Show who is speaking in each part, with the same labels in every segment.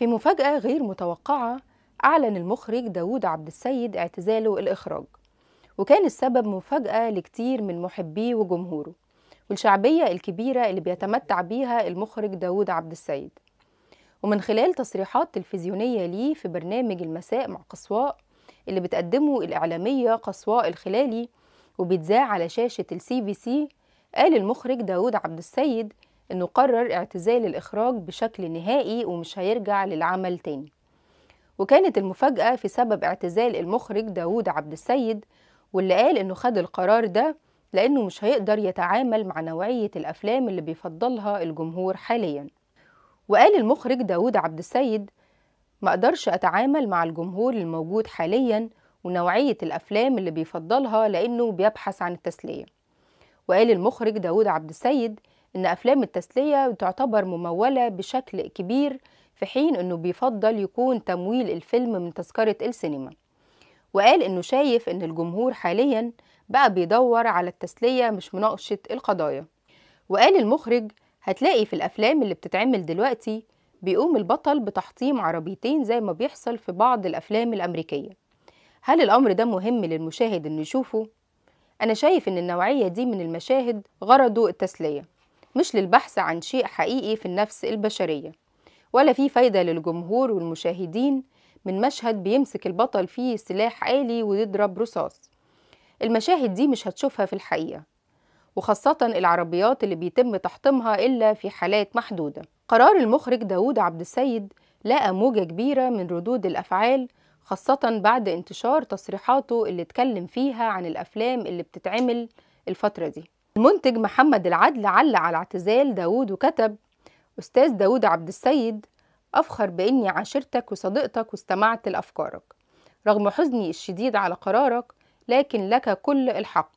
Speaker 1: في مفاجأة غير متوقعة أعلن المخرج داود عبد السيد اعتزاله الإخراج وكان السبب مفاجأة لكتير من محبيه وجمهوره والشعبية الكبيرة اللي بيتمتع بيها المخرج داود عبد السيد ومن خلال تصريحات تلفزيونية ليه في برنامج المساء مع قصواء اللي بتقدمه الإعلامية قصواء الخلالي وبيتذاع على شاشة السي بي سي قال المخرج داود عبد السيد انه قرر اعتزال الاخراج بشكل نهائي ومش هيرجع للعمل تاني وكانت المفاجأة في سبب اعتزال المخرج داوود عبد السيد واللي قال انه خد القرار ده لانه مش هيقدر يتعامل مع نوعية الافلام اللي بيفضلها الجمهور حاليا وقال المخرج داوود عبد السيد ما اقدرش اتعامل مع الجمهور الموجود حاليا ونوعية الافلام اللي بيفضلها لانه بيبحث عن التسلية وقال المخرج داوود عبد السيد ان افلام التسليه تعتبر مموله بشكل كبير في حين انه بيفضل يكون تمويل الفيلم من تذكره السينما وقال انه شايف ان الجمهور حاليا بقى بيدور على التسليه مش مناقشه القضايا وقال المخرج هتلاقي في الافلام اللي بتتعمل دلوقتي بيقوم البطل بتحطيم عربيتين زي ما بيحصل في بعض الافلام الامريكيه هل الامر ده مهم للمشاهد انه يشوفه انا شايف ان النوعيه دي من المشاهد غرضه التسليه مش للبحث عن شيء حقيقي في النفس البشرية ولا في فايدة للجمهور والمشاهدين من مشهد بيمسك البطل فيه سلاح آلي ويضرب رصاص المشاهد دي مش هتشوفها في الحقيقة وخاصة العربيات اللي بيتم تحطيمها إلا في حالات محدودة قرار المخرج داود عبد السيد لقى موجة كبيرة من ردود الأفعال خاصة بعد انتشار تصريحاته اللي اتكلم فيها عن الأفلام اللي بتتعمل الفترة دي المنتج محمد العدل علق على اعتزال داود وكتب أستاذ داود عبد السيد أفخر بإني عاشرتك وصديقتك واستمعت لأفكارك رغم حزني الشديد على قرارك لكن لك كل الحق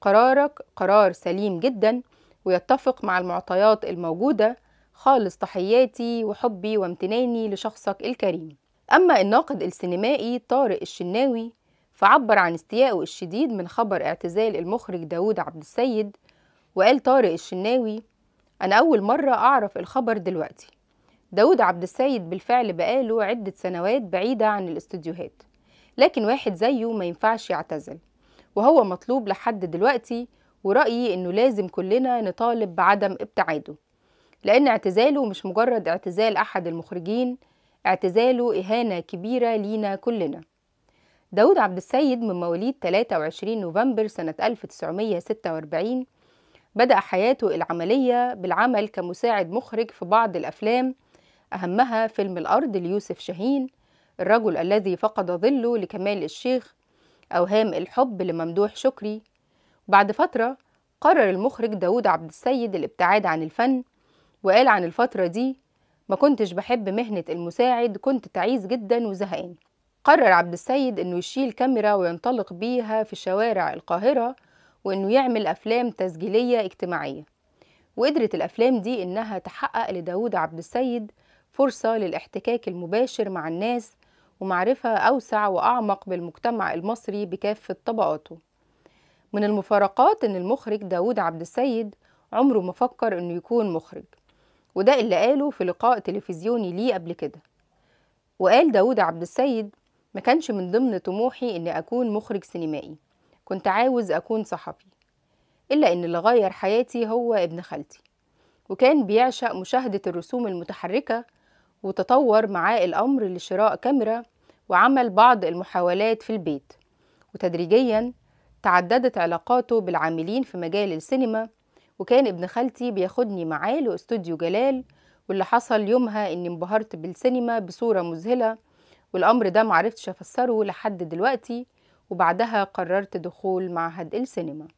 Speaker 1: قرارك قرار سليم جدا ويتفق مع المعطيات الموجودة خالص تحياتي وحبي وامتناني لشخصك الكريم أما الناقد السينمائي طارق الشناوي فعبر عن استيائه الشديد من خبر اعتزال المخرج داود عبد السيد وقال طارق الشناوي أنا أول مرة أعرف الخبر دلوقتي داود عبد السيد بالفعل بقاله عدة سنوات بعيدة عن الاستوديوهات لكن واحد زيه ما ينفعش يعتزل وهو مطلوب لحد دلوقتي ورأيي إنه لازم كلنا نطالب بعدم ابتعاده لأن اعتزاله مش مجرد اعتزال أحد المخرجين اعتزاله إهانة كبيرة لينا كلنا داود عبد السيد من مواليد 23 نوفمبر سنة 1946 بدأ حياته العملية بالعمل كمساعد مخرج في بعض الأفلام أهمها فيلم الأرض ليوسف شاهين الرجل الذي فقد ظله لكمال الشيخ أوهام الحب لممدوح شكري بعد فترة قرر المخرج داود عبد السيد الابتعاد عن الفن وقال عن الفترة دي ما كنتش بحب مهنة المساعد كنت تعيس جدا وزهقان قرر عبد السيد انه يشيل كاميرا وينطلق بيها في شوارع القاهرة وانه يعمل افلام تسجيلية اجتماعية وقدرت الافلام دي انها تحقق لداود عبد السيد فرصة للاحتكاك المباشر مع الناس ومعرفة أوسع وأعمق بالمجتمع المصري بكافة طبقاته من المفارقات إن المخرج داود عبد السيد عمره ما فكر إنه يكون مخرج وده اللي قاله في لقاء تلفزيوني ليه قبل كده وقال داود عبد السيد ما كانش من ضمن طموحي إني أكون مخرج سينمائي كنت عاوز أكون صحفي إلا إن اللي غير حياتي هو ابن خالتي وكان بيعشق مشاهدة الرسوم المتحركة وتطور معاه الأمر لشراء كاميرا وعمل بعض المحاولات في البيت وتدريجيا تعددت علاقاته بالعاملين في مجال السينما وكان ابن خالتي بياخدني معاه لاستوديو جلال واللي حصل يومها اني انبهرت بالسينما بصورة مذهلة والأمر ده معرفتش أفسره لحد دلوقتي وبعدها قررت دخول معهد السينما